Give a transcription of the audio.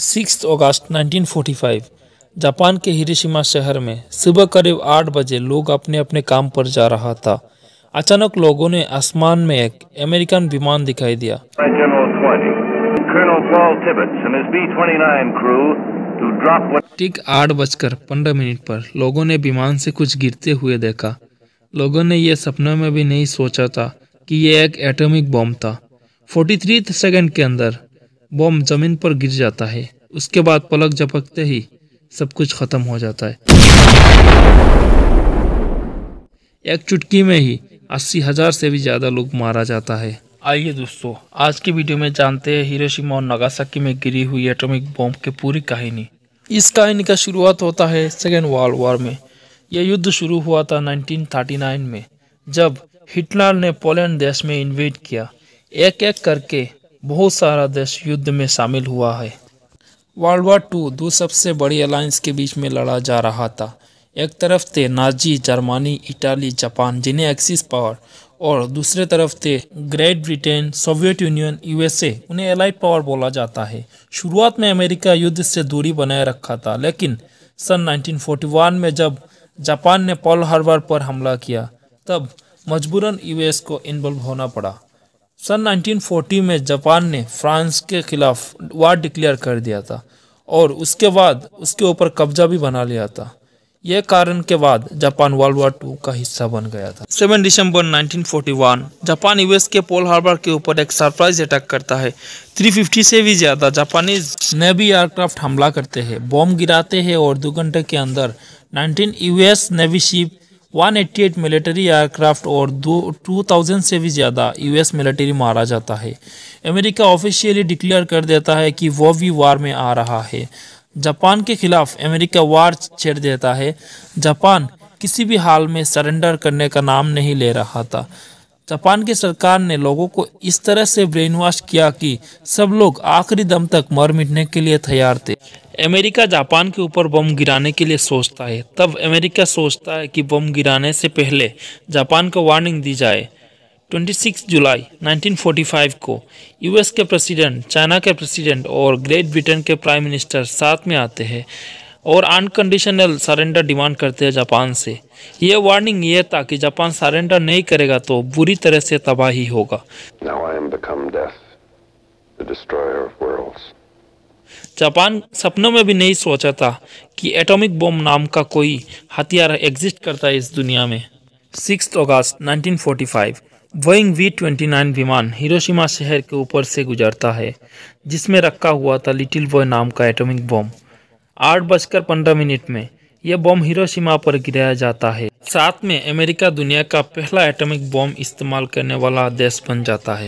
Six अगस्त 1945 जापान के हिरोशिमा शहर में सुबह करीब आठ बजे लोग अपने अपने काम पर जा रहा था अचानक लोगों ने आसमान में एक अमेरिकन विमान दिखाई दिया ठीक आठ बजकर पंद्रह मिनट पर लोगों ने विमान से कुछ गिरते हुए देखा लोगों ने यह सपने में भी नहीं सोचा था कि यह एक एटॉमिक बम था 43 सेकंड के अंदर बम जमीन पर गिर जाता है उसके बाद पलक झपकते ही सब कुछ खत्म हो जाता है एक चुटकी में ही अस्सी हजार से भी ज्यादा लोग मारा जाता है आइए दोस्तों आज की वीडियो में जानते हैं हिरोशिमा और नागासाकी में गिरी हुई एटॉमिक बॉम्ब की पूरी कहानी इस कहानी का शुरुआत होता है सेकेंड वर्ल्ड वॉर में यह युद्ध शुरू हुआ था 1939 में जब हिटलर ने पोलैंड देश में इन्वेट किया एक एक करके बहुत सारा देश युद्ध में शामिल हुआ है वर्ल्ड वार टू दो सबसे बड़ी अलायंस के बीच में लड़ा जा रहा था एक तरफ थे नाजी जर्मनी इटाली जापान जिन्हें एक्सिस पावर और दूसरे तरफ थे Great Britain Soviet Union USA उन्हें एलाइड पावर बोला जाता है शुरुआत में अमेरिका युद्ध से दूरी बनाए रखा था लेकिन सन 1941 में जब जापान ने पॉल हार्बर पर हमला किया तब मजबूरन यूएस को इन्वॉल्व होना पड़ा सन 1940 में जापान ने फ्रांस के खिलाफ वार डिक्लेयर कर दिया था और उसके बाद उसके ऊपर कब्जा भी बना लिया था यह कारण के बाद जापान वर्ल्ड वार टू का हिस्सा बन गया था 7 दिसंबर 1941 जापान यूएस के पोल हार्बर के ऊपर एक सरप्राइज अटैक करता है 350 से भी ज्यादा जापानीज नेवी एयरक्राफ्ट हमला करते हैं बॉम्ब गिराते हैं और दो घंटे के अंदर 19 US navy ship 188 military aircraft और दो टू से भी ज़्यादा यूएस मिलिट्री मारा जाता है अमेरिका ऑफिशियली डिक्लेयर कर देता है कि वो भी वार में आ रहा है जापान के खिलाफ अमेरिका वार छेड़ देता है जापान किसी भी हाल में सरेंडर करने का नाम नहीं ले रहा था जापान की सरकार ने लोगों को इस तरह से ब्रेन वॉश किया कि सब लोग आखिरी दम तक मर मिटने के लिए तैयार थे अमेरिका जापान के ऊपर बम गिराने के लिए सोचता है तब अमेरिका सोचता है कि बम गिराने से पहले जापान को वार्निंग दी जाए 26 जुलाई 1945 को यूएस के प्रेसिडेंट चाइना के प्रेसिडेंट और ग्रेट ब्रिटेन के प्राइम मिनिस्टर साथ में आते हैं और अनकंडीशनल सरेंडर डिमांड करते हैं जापान से यह वार्निंग यह था कि जापान सरेंडर नहीं करेगा तो बुरी तरह से तबाही होगा Now I am become death, the destroyer of worlds. जापान सपनों में भी नहीं सोचा था कि एटॉमिक बम नाम का कोई हथियार एग्जिस्ट करता है इस दुनिया में सिक्स अगस्त 1945 फोर्टी वी ट्वेंटी नाइन विमान हिरोशिमा शहर के ऊपर से गुजरता है जिसमें रखा हुआ था लिटिल बॉय नाम का एटॉमिक बम आठ बजकर पंद्रह मिनट में यह बम हिरोशिमा पर गिराया जाता है साथ में अमेरिका दुनिया का पहला एटॉमिक बम इस्तेमाल करने वाला देश बन जाता है